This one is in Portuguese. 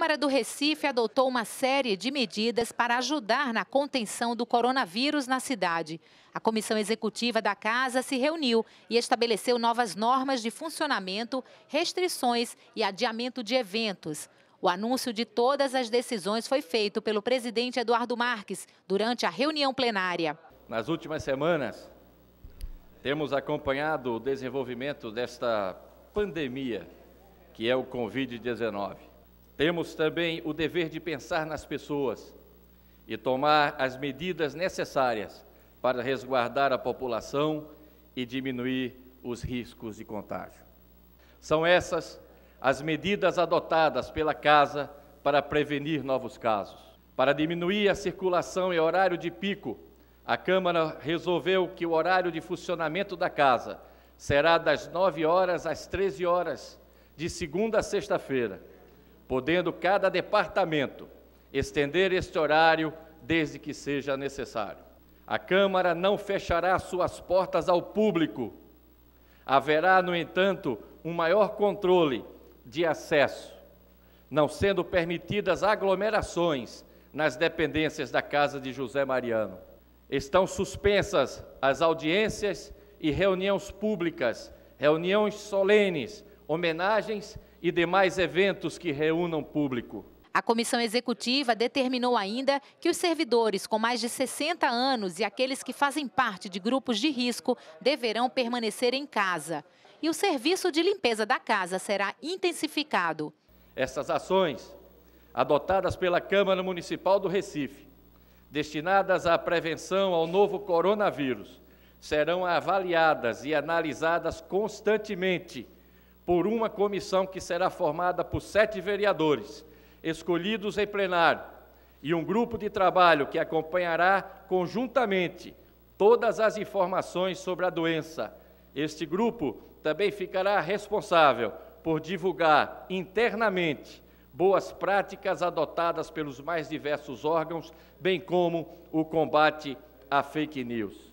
Câmara do Recife adotou uma série de medidas para ajudar na contenção do coronavírus na cidade. A comissão executiva da casa se reuniu e estabeleceu novas normas de funcionamento, restrições e adiamento de eventos. O anúncio de todas as decisões foi feito pelo presidente Eduardo Marques durante a reunião plenária. Nas últimas semanas, temos acompanhado o desenvolvimento desta pandemia, que é o Covid-19. Temos também o dever de pensar nas pessoas e tomar as medidas necessárias para resguardar a população e diminuir os riscos de contágio. São essas as medidas adotadas pela Casa para prevenir novos casos. Para diminuir a circulação e horário de pico, a Câmara resolveu que o horário de funcionamento da Casa será das 9 horas às 13 horas, de segunda a sexta-feira podendo cada departamento estender este horário desde que seja necessário. A Câmara não fechará suas portas ao público. Haverá, no entanto, um maior controle de acesso, não sendo permitidas aglomerações nas dependências da Casa de José Mariano. Estão suspensas as audiências e reuniões públicas, reuniões solenes, homenagens e demais eventos que reúnam público. A comissão executiva determinou ainda que os servidores com mais de 60 anos e aqueles que fazem parte de grupos de risco deverão permanecer em casa. E o serviço de limpeza da casa será intensificado. Essas ações, adotadas pela Câmara Municipal do Recife, destinadas à prevenção ao novo coronavírus, serão avaliadas e analisadas constantemente por uma comissão que será formada por sete vereadores, escolhidos em plenário, e um grupo de trabalho que acompanhará conjuntamente todas as informações sobre a doença. Este grupo também ficará responsável por divulgar internamente boas práticas adotadas pelos mais diversos órgãos, bem como o combate à fake news.